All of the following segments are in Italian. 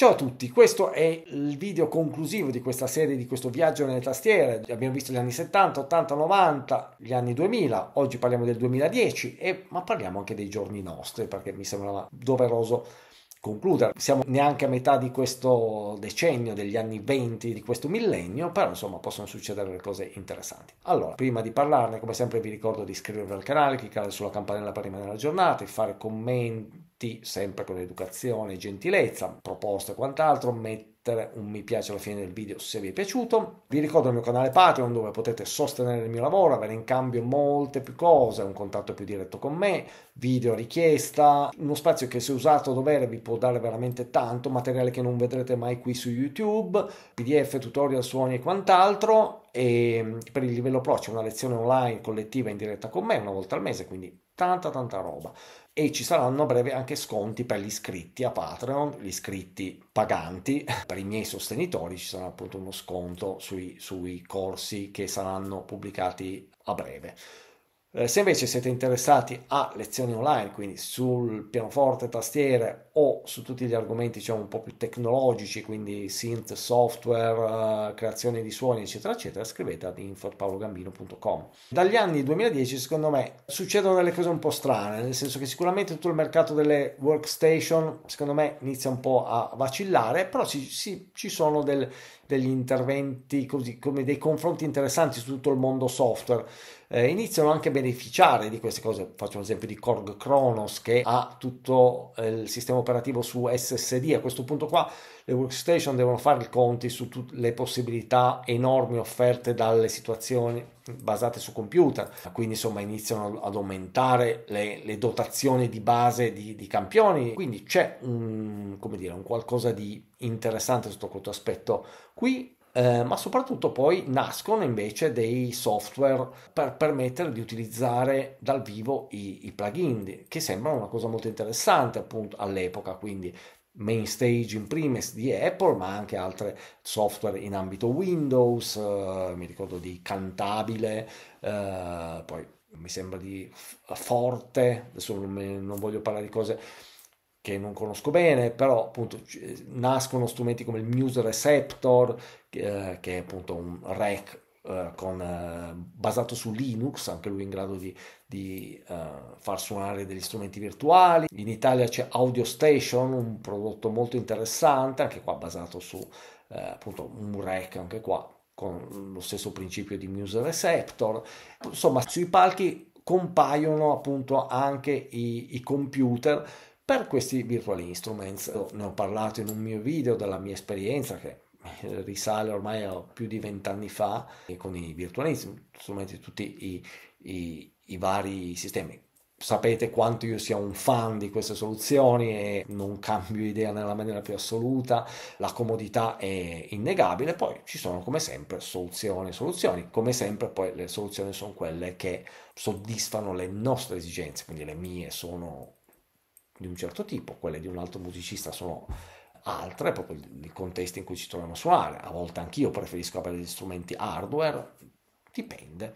Ciao a tutti, questo è il video conclusivo di questa serie, di questo viaggio nelle tastiere. Abbiamo visto gli anni 70, 80, 90, gli anni 2000, oggi parliamo del 2010, e, ma parliamo anche dei giorni nostri perché mi sembrava doveroso concludere. Siamo neanche a metà di questo decennio, degli anni 20 di questo millennio, però insomma possono succedere le cose interessanti. Allora, prima di parlarne, come sempre vi ricordo di iscrivervi al canale, cliccare sulla campanella per rimanere aggiornati, fare commenti sempre con educazione e gentilezza, proposte e quant'altro, mettere mettere un mi piace alla fine del video se vi è piaciuto. Vi ricordo il mio canale Patreon dove potete sostenere il mio lavoro, avere in cambio molte più cose, un contatto più diretto con me, video richiesta, uno spazio che se usato a dovere vi può dare veramente tanto, materiale che non vedrete mai qui su YouTube, PDF, tutorial, suoni e quant'altro. E per il livello pro c'è una lezione online collettiva in diretta con me una volta al mese, quindi tanta tanta roba e ci saranno a breve anche sconti per gli iscritti a Patreon, gli iscritti paganti, i miei sostenitori ci sarà appunto uno sconto sui, sui corsi che saranno pubblicati a breve. Eh, se invece siete interessati a lezioni online, quindi sul pianoforte, tastiere o su tutti gli argomenti diciamo, un po' più tecnologici, quindi synth, software, eh, creazione di suoni, eccetera, eccetera, scrivete ad info.paologambino.com. Dagli anni 2010, secondo me, succedono delle cose un po' strane, nel senso che sicuramente tutto il mercato delle workstation, secondo me, inizia un po' a vacillare, però ci, ci, ci sono del, degli interventi, così come dei confronti interessanti su tutto il mondo software eh, iniziano anche a beneficiare di queste cose. Faccio un esempio di Korg Kronos che ha tutto eh, il sistema operativo su SSD. A questo punto qua le workstation devono fare i conti su tutte le possibilità enormi offerte dalle situazioni basate su computer. Quindi insomma iniziano ad aumentare le, le dotazioni di base di, di campioni. Quindi c'è un, dire, un qualcosa di interessante sotto questo aspetto qui eh, ma soprattutto poi nascono invece dei software per permettere di utilizzare dal vivo i, i plugin, che sembrano una cosa molto interessante appunto all'epoca, quindi main stage in primis di Apple, ma anche altre software in ambito Windows, eh, mi ricordo di Cantabile, eh, poi mi sembra di Forte, adesso non, mi, non voglio parlare di cose che non conosco bene, però appunto eh, nascono strumenti come il Muse Receptor, eh, che è appunto un rack eh, con, eh, basato su Linux, anche lui in grado di, di eh, far suonare degli strumenti virtuali. In Italia c'è Audio Station, un prodotto molto interessante, anche qua basato su eh, appunto un rack, anche qua con lo stesso principio di Muse Receptor. Insomma, sui palchi compaiono appunto anche i, i computer per questi virtual instruments. Ne ho parlato in un mio video della mia esperienza che risale ormai a più di vent'anni fa eh, con i virtual instruments, tutti i, i, i vari sistemi sapete quanto io sia un fan di queste soluzioni e non cambio idea nella maniera più assoluta, la comodità è innegabile, poi ci sono come sempre soluzioni, soluzioni, come sempre poi le soluzioni sono quelle che soddisfano le nostre esigenze, quindi le mie sono di un certo tipo, quelle di un altro musicista sono altre, proprio il contesto in cui ci troviamo a suonare. A volte anch'io preferisco avere degli strumenti hardware, dipende,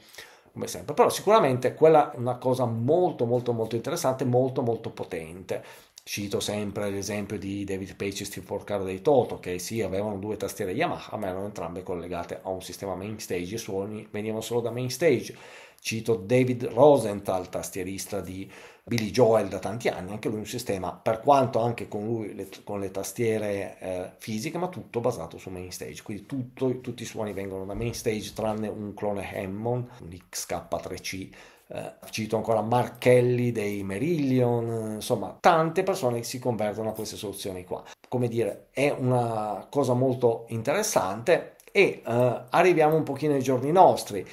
come sempre. Però sicuramente quella è una cosa molto molto molto interessante, molto molto potente. Cito sempre l'esempio di David Page e Steve Porcaro dei Toto, che sì, avevano due tastiere Yamaha, ma erano entrambe collegate a un sistema main stage, i suoni venivano solo da main stage. Cito David Rosenthal, tastierista di Billy Joel da tanti anni, anche lui un sistema, per quanto anche con lui le, con le tastiere eh, fisiche, ma tutto basato su main stage, quindi tutto, tutti i suoni vengono da main stage tranne un clone Hammond, un XK3C eh, cito ancora Mark Kelly dei Merillion, insomma tante persone si convertono a queste soluzioni qua. Come dire, è una cosa molto interessante e eh, arriviamo un pochino ai giorni nostri.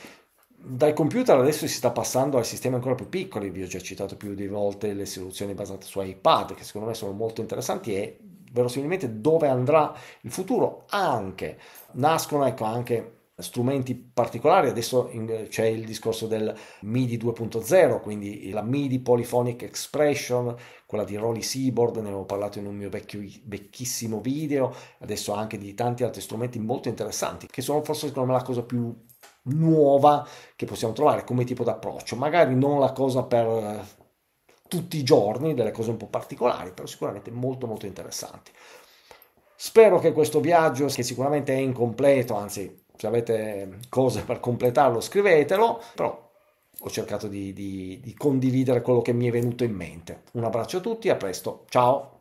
Dal computer adesso si sta passando ai sistemi ancora più piccoli, vi ho già citato più di volte le soluzioni basate su iPad che secondo me sono molto interessanti e verosimilmente dove andrà il futuro anche nascono ecco anche strumenti particolari, adesso c'è il discorso del MIDI 2.0, quindi la MIDI Polyphonic Expression, quella di Rolly Seaboard, ne avevo parlato in un mio vecchio, vecchissimo video, adesso anche di tanti altri strumenti molto interessanti, che sono forse secondo me la cosa più nuova che possiamo trovare come tipo d'approccio, magari non la cosa per eh, tutti i giorni, delle cose un po' particolari, però sicuramente molto molto interessanti. Spero che questo viaggio, che sicuramente è incompleto, anzi se avete cose per completarlo scrivetelo, però ho cercato di, di, di condividere quello che mi è venuto in mente. Un abbraccio a tutti, a presto, ciao!